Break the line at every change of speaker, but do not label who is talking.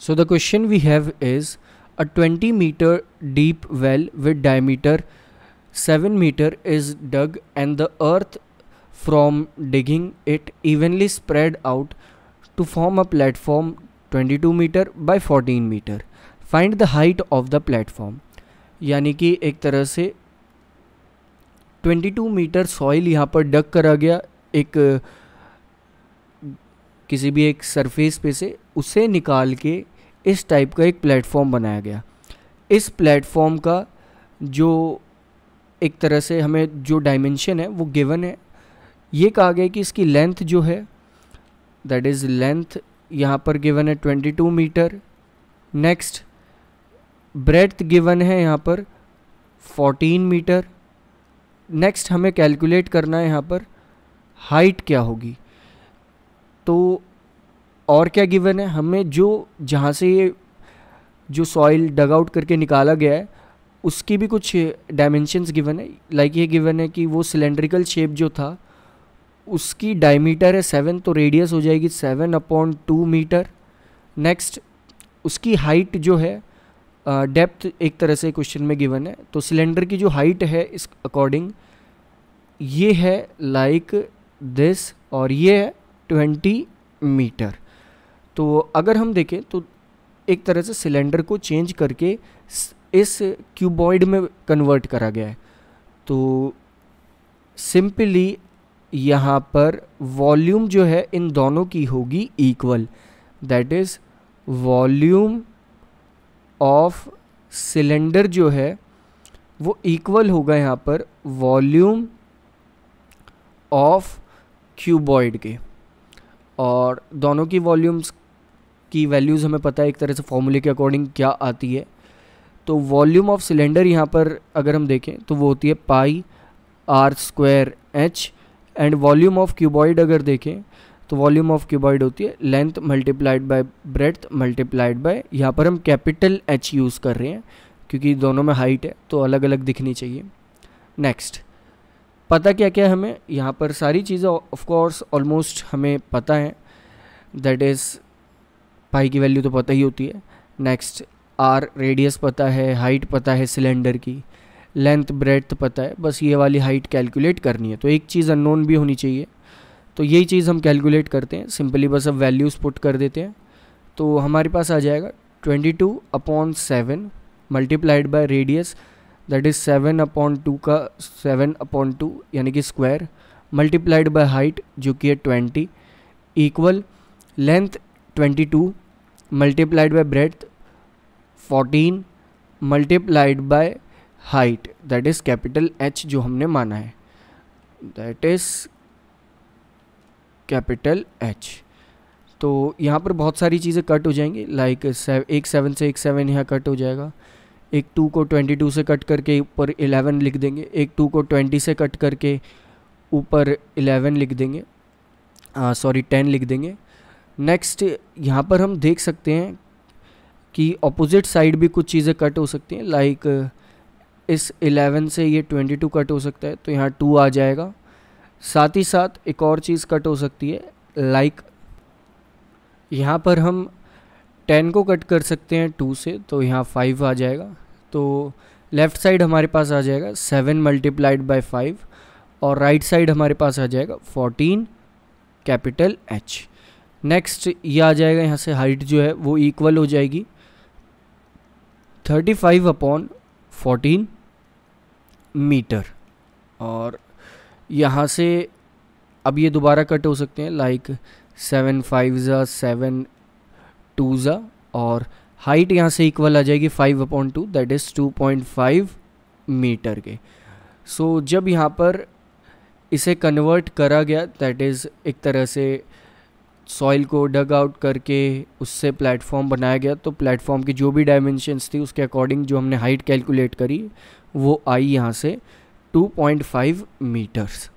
so the question we have is a twenty metre deep well with diameter seven metre is dug and the earth from digging it evenly spread out to form a platform twenty two metre by fourteen metre find the height of the platform यानी कि एक तरह से twenty two metre soil यहाँ पर डग करा गया एक uh, किसी भी एक सरफेस पे से उसे निकाल के इस टाइप का एक प्लेटफॉर्म बनाया गया इस प्लेटफॉर्म का जो एक तरह से हमें जो डायमेंशन है वो गिवन है ये कहा गया कि इसकी लेंथ जो है दैट इज़ लेंथ यहाँ पर गिवन है 22 मीटर नेक्स्ट ब्रेथ गिवन है यहाँ पर 14 मीटर नेक्स्ट हमें कैलकुलेट करना है यहाँ पर हाइट क्या होगी तो और क्या गिवन है हमें जो जहाँ से ये जो सॉइल डग आउट करके निकाला गया है उसकी भी कुछ डायमेंशंस गिवन है लाइक ये गिवन है कि वो सिलेंड्रिकल शेप जो था उसकी डायमीटर है सेवन तो रेडियस हो जाएगी seven upon two metre next उसकी हाइट जो है डेप्थ uh, एक तरह से क्वेश्चन में गिवन है तो सिलेंडर की जो हाइट है इस अकॉर्डिंग ये है लाइक like दिस और ये है ट्वेंटी मीटर तो अगर हम देखें तो एक तरह से सिलेंडर को चेंज करके इस क्यूबॉइड में कन्वर्ट करा गया है तो सिंपली यहाँ पर वॉल्यूम जो है इन दोनों की होगी equal that is volume of cylinder जो है वो इक्वल होगा यहाँ पर वॉल्यूम ऑफ क्यूबॉइड के और दोनों की वॉल्यूम्स की वैल्यूज़ हमें पता है एक तरह से फॉर्मूले के अकॉर्डिंग क्या आती है तो वॉल्यूम ऑफ सिलेंडर यहाँ पर अगर हम देखें तो वो होती है pi R square H and volume of cuboid अगर देखें तो वॉल्यूम ऑफ क्यूबॉइड होती है length multiplied by breadth multiplied by यहाँ पर हम कैपिटल एच यूज़ कर रहे हैं क्योंकि दोनों में हाइट है तो अलग अलग दिखनी चाहिए नेक्स्ट पता क्या क्या हमें यहाँ पर सारी चीज़ें ऑफ कोर्स ऑलमोस्ट हमें पता है दैट इज़ पाई की वैल्यू तो पता ही होती है नेक्स्ट आर रेडियस पता है हाइट पता है सिलेंडर की लेंथ ब्रेथ पता है बस ये वाली हाइट कैलकुलेट करनी है तो एक चीज़ अननोन भी होनी चाहिए तो यही चीज़ हम कैलकुलेट करते हैं सिंपली बस अब वैल्यूज़ पुट कर देते हैं तो हमारे पास आ जाएगा twenty two upon seven multiplied by radius that is seven upon two का सेवन अपॉन टू यानी कि स्क्वायर मल्टीप्लाइड बाय हाइट जो कि है twenty equal length twenty two multiplied by breadth fourteen multiplied by height that is capital H जो हमने माना है दैट इज़ कैपिटल एच तो यहाँ पर बहुत सारी चीज़ें कट हो जाएंगी लाइक like, एक सेवन से एक सेवन यहाँ कट हो जाएगा एक टू को ट्वेंटी टू से कट करके ऊपर इलेवन लिख देंगे एक टू को ट्वेंटी से कट करके ऊपर इलेवन लिख देंगे सॉरी टेन लिख देंगे नेक्स्ट यहाँ पर हम देख सकते हैं कि ऑपोजिट साइड भी कुछ चीज़ें कट हो सकती हैं लाइक इस इलेवन से ये ट्वेंटी टू कट हो सकता है तो यहाँ टू आ जाएगा साथ ही साथ एक और चीज़ कट हो सकती है लाइक यहाँ पर हम टेन को कट कर सकते हैं टू से तो यहाँ फाइव आ जाएगा तो लेफ़्ट साइड हमारे पास आ जाएगा सेवन मल्टीप्लाइड बाई फाइव और राइट right साइड हमारे पास आ जाएगा फोर्टीन कैपिटल एच नेक्स्ट ये आ जाएगा यहाँ से हाइट जो है वो इक्वल हो जाएगी thirty five upon fourteen metre और यहाँ से अब ये दोबारा कट हो सकते हैं लाइक सेवन फाइव ज़ा सेवन टू ज़ा और हाइट यहाँ से इक्वल आ जाएगी five upon two that is two point five metre के सो so, जब यहाँ पर इसे कन्वर्ट करा गया दैट इज़ एक तरह से सॉइल को डग आउट करके उससे प्लेटफॉर्म बनाया गया तो प्लेटफॉर्म की जो भी डायमेंशंस थी उसके अकॉर्डिंग जो हमने हाइट कैलकुलेट करी वो आई यहाँ से 2.5 मीटर्स